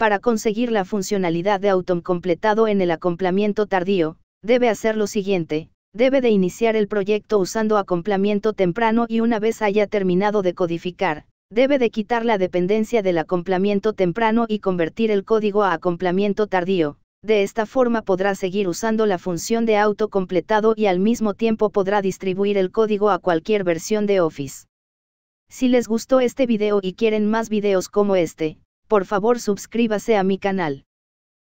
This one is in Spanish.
Para conseguir la funcionalidad de Autom completado en el acoplamiento tardío, debe hacer lo siguiente, debe de iniciar el proyecto usando acoplamiento temprano y una vez haya terminado de codificar, debe de quitar la dependencia del acoplamiento temprano y convertir el código a acoplamiento tardío. De esta forma podrá seguir usando la función de auto completado y al mismo tiempo podrá distribuir el código a cualquier versión de Office. Si les gustó este video y quieren más videos como este, por favor suscríbase a mi canal.